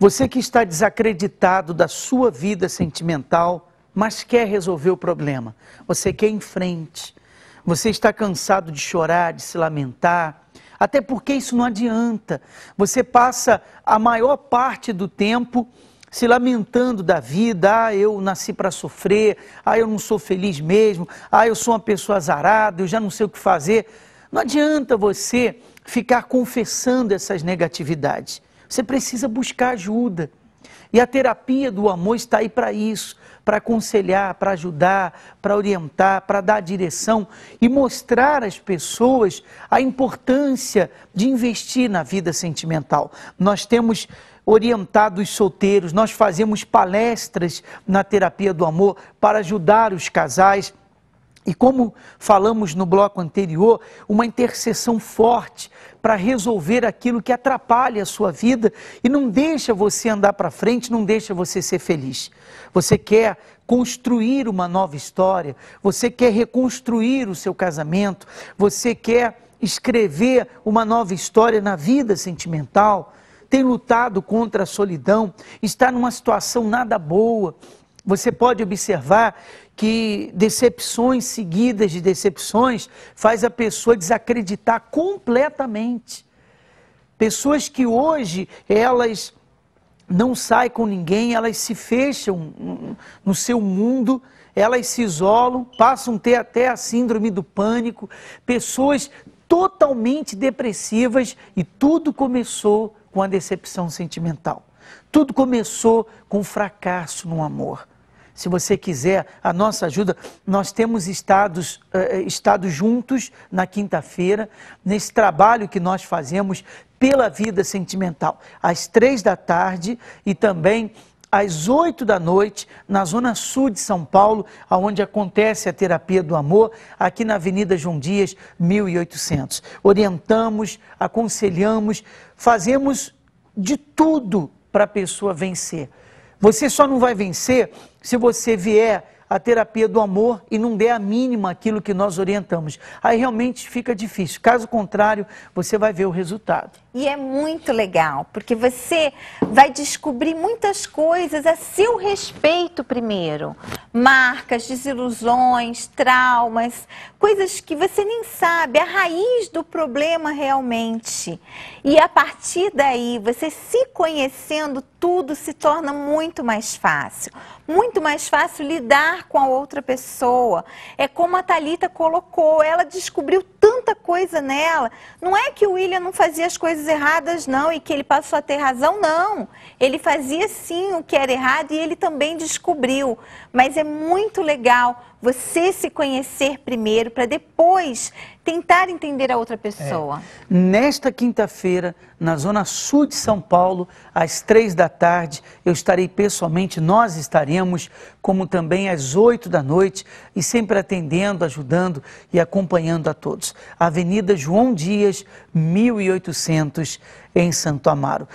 Você que está desacreditado da sua vida sentimental, mas quer resolver o problema, você quer ir em frente, você está cansado de chorar, de se lamentar, até porque isso não adianta. Você passa a maior parte do tempo se lamentando da vida, ah, eu nasci para sofrer, ah, eu não sou feliz mesmo, ah, eu sou uma pessoa azarada, eu já não sei o que fazer. Não adianta você ficar confessando essas negatividades. Você precisa buscar ajuda. E a terapia do amor está aí para isso, para aconselhar, para ajudar, para orientar, para dar direção e mostrar às pessoas a importância de investir na vida sentimental. Nós temos orientado os solteiros, nós fazemos palestras na terapia do amor para ajudar os casais e como falamos no bloco anterior, uma intercessão forte para resolver aquilo que atrapalha a sua vida e não deixa você andar para frente, não deixa você ser feliz. Você quer construir uma nova história, você quer reconstruir o seu casamento, você quer escrever uma nova história na vida sentimental, tem lutado contra a solidão, está numa situação nada boa você pode observar que decepções seguidas de decepções faz a pessoa desacreditar completamente. Pessoas que hoje elas não saem com ninguém, elas se fecham no seu mundo, elas se isolam, passam a ter até a síndrome do pânico, pessoas totalmente depressivas e tudo começou com a decepção sentimental. Tudo começou com um fracasso no amor se você quiser a nossa ajuda, nós temos estados, eh, eh estado juntos na quinta-feira, nesse trabalho que nós fazemos pela vida sentimental, às três da tarde e também às oito da noite, na zona sul de São Paulo, onde acontece a terapia do amor, aqui na Avenida João Dias, 1800. Orientamos, aconselhamos, fazemos de tudo para a pessoa vencer. Você só não vai vencer se você vier à terapia do amor e não der a mínima aquilo que nós orientamos. Aí realmente fica difícil. Caso contrário, você vai ver o resultado. E é muito legal, porque você vai descobrir muitas coisas a seu respeito primeiro. Marcas, desilusões, traumas, coisas que você nem sabe, a raiz do problema realmente. E a partir daí, você se conhecendo, tudo se torna muito mais fácil. Muito mais fácil lidar com a outra pessoa. É como a Talita colocou, ela descobriu coisa nela. Não é que o William não fazia as coisas erradas, não, e que ele passou a ter razão, não. Ele fazia sim o que era errado e ele também descobriu. Mas é muito legal você se conhecer primeiro para depois tentar entender a outra é. pessoa. É. Nesta quinta-feira, na Zona Sul de São Paulo, às três da tarde, eu estarei pessoalmente, nós estaremos, como também às oito da noite, e sempre atendendo, ajudando e acompanhando a todos. Avenida João Dias, 1800, em Santo Amaro.